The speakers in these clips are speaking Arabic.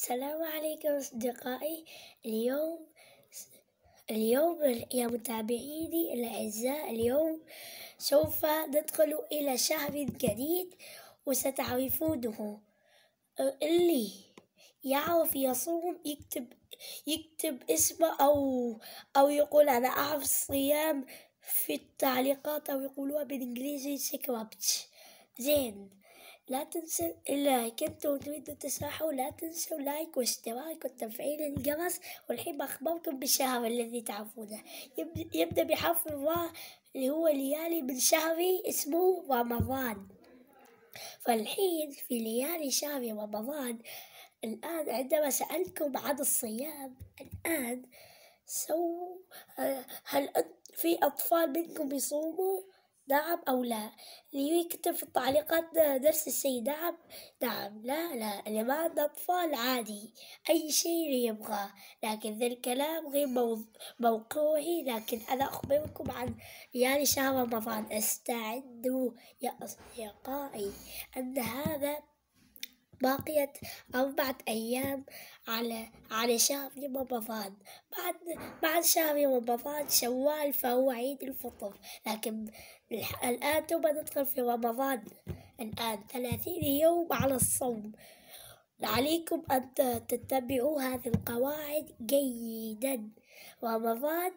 السلام عليكم أصدقائي اليوم اليوم يا متابعيني الأعزاء اليوم سوف ندخل إلى شهر جديد وستعرفونه اللي يعرف يصوم يكتب يكتب اسمه أو أو يقول أنا أعرف الصيام في التعليقات أو يقولوها بالإنجليزي سكربت زين لا تنسوا إلا كنتوا تريدوا تشرحوا لا تنسوا لايك واشتراك وتفعيل الجرس والحين بخبركم بالشهر الذي تعرفونه يبدأ بحرف الراء اللي هو ليالي من شهري اسمه رمضان فالحين في ليالي شهر رمضان الآن عندما سألتكم عن الصيام الآن سو آه، هل في أطفال منكم يصوموا؟ دعم أو لا اللي يكتب في التعليقات درس الشيء دعم دعم لا لا اللي ما عنده أطفال عادي أي شيء اللي يبغاه لكن ذا الكلام غير موقوعي لكن أنا أخبركم عن يعني شهر رمضان استعدوا يا أصدقائي أن هذا بقيت أربعة أيام على على شهر رمضان بعد بعد شهر رمضان شوال فهو عيد الفطر لكن الآن توما ندخل في رمضان الآن ثلاثين يوم على الصوم عليكم أن تتبعوا هذه القواعد جيدا رمضان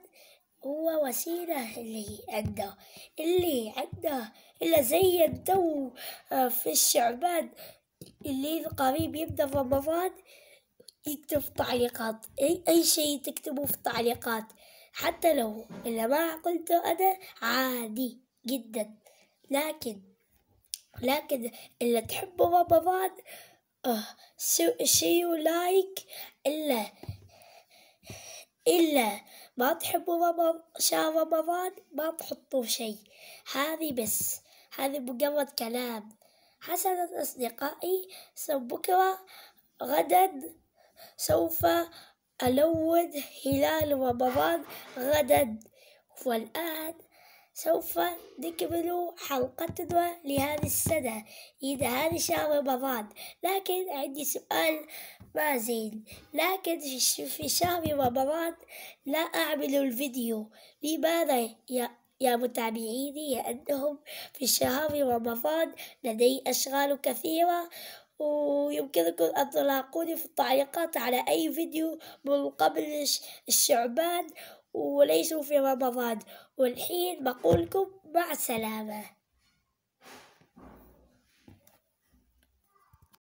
هو وسيلة اللي عنده اللي عنده إلا زي الدو آه، في الشعبان اللي قريب يبدأ رمضان يكتب تعليقات أي, أي شيء تكتبه في التعليقات حتى لو اللي ما قلته أنا عادي جدا لكن لكن اللي تحبوا رمضان آه سيو لايك إلا إلا ما تحبوا رمضان شهر رمضان ما تحطوا شيء هذه بس هذه مجرد كلام حسنا أصدقائي بكرة غدا سوف ألون هلال رمضان غدا والآن سوف نكمل حلقتنا لهذه السنة إذا هذا شهر رمضان لكن عندي سؤال ما زين لكن في شهر رمضان لا أعمل الفيديو لماذا يا يا متابعيني أنهم في الشهر رمضان لدي أشغال كثيرة ويمكنكم أن تلاقوني في التعليقات على أي فيديو من قبل الشعبان وليسوا في رمضان والحين بقولكم مع السلامة